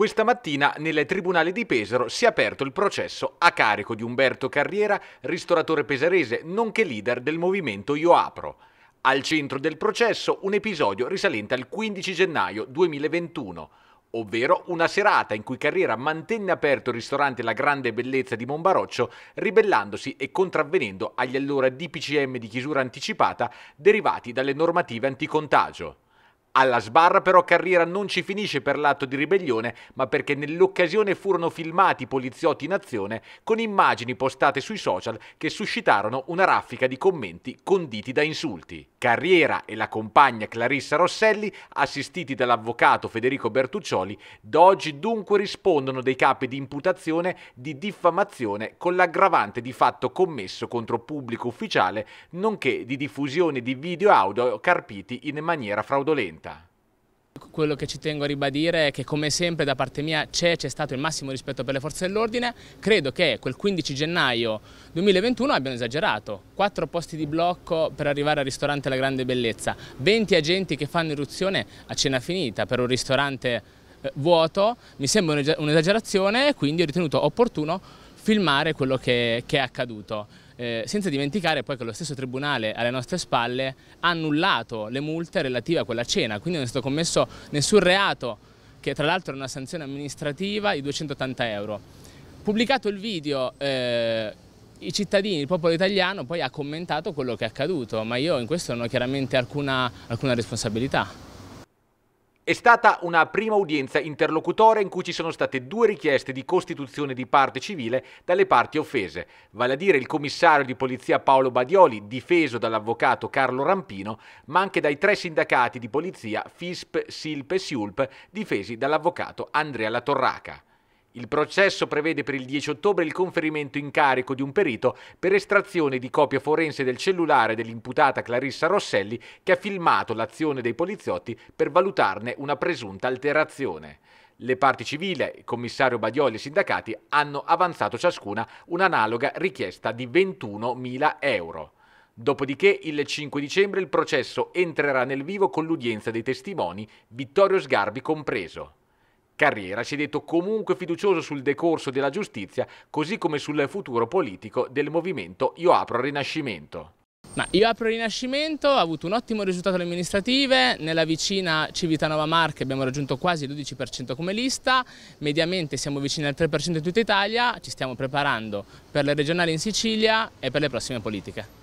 Questa mattina nel Tribunale di Pesaro si è aperto il processo a carico di Umberto Carriera, ristoratore pesarese, nonché leader del movimento Io Apro. Al centro del processo un episodio risalente al 15 gennaio 2021, ovvero una serata in cui Carriera mantenne aperto il ristorante La Grande Bellezza di Monbaroccio, ribellandosi e contravvenendo agli allora DPCM di chiusura anticipata derivati dalle normative anticontagio. Alla sbarra però Carriera non ci finisce per l'atto di ribellione, ma perché nell'occasione furono filmati poliziotti in azione con immagini postate sui social che suscitarono una raffica di commenti conditi da insulti. Carriera e la compagna Clarissa Rosselli, assistiti dall'avvocato Federico Bertuccioli, da oggi dunque rispondono dei capi di imputazione di diffamazione con l'aggravante di fatto commesso contro pubblico ufficiale, nonché di diffusione di video audio carpiti in maniera fraudolenta quello che ci tengo a ribadire è che come sempre da parte mia c'è, c'è stato il massimo rispetto per le forze dell'ordine, credo che quel 15 gennaio 2021 abbiano esagerato, quattro posti di blocco per arrivare al ristorante La Grande Bellezza, 20 agenti che fanno irruzione a cena finita per un ristorante eh, vuoto, mi sembra un'esagerazione e quindi ho ritenuto opportuno filmare quello che, che è accaduto. Eh, senza dimenticare poi che lo stesso tribunale alle nostre spalle ha annullato le multe relative a quella cena, quindi non è stato commesso nessun reato, che tra l'altro è una sanzione amministrativa di 280 euro. Pubblicato il video, eh, i cittadini, il popolo italiano poi ha commentato quello che è accaduto, ma io in questo non ho chiaramente alcuna, alcuna responsabilità. È stata una prima udienza interlocutoria in cui ci sono state due richieste di costituzione di parte civile dalle parti offese, vale a dire il commissario di polizia Paolo Badioli, difeso dall'avvocato Carlo Rampino, ma anche dai tre sindacati di polizia FISP, SILP e SIULP, difesi dall'avvocato Andrea Latorraca. Il processo prevede per il 10 ottobre il conferimento in carico di un perito per estrazione di copia forense del cellulare dell'imputata Clarissa Rosselli che ha filmato l'azione dei poliziotti per valutarne una presunta alterazione. Le parti civile, il commissario Badioli e i sindacati hanno avanzato ciascuna un'analoga richiesta di 21.000 euro. Dopodiché, il 5 dicembre, il processo entrerà nel vivo con l'udienza dei testimoni, Vittorio Sgarbi compreso carriera si è detto comunque fiducioso sul decorso della giustizia, così come sul futuro politico del movimento Io apro Rinascimento. Ma io apro il Rinascimento, ho avuto un ottimo risultato alle amministrative, nella vicina Civitanova Marche abbiamo raggiunto quasi il 12% come lista, mediamente siamo vicini al 3% in tutta Italia, ci stiamo preparando per le regionali in Sicilia e per le prossime politiche.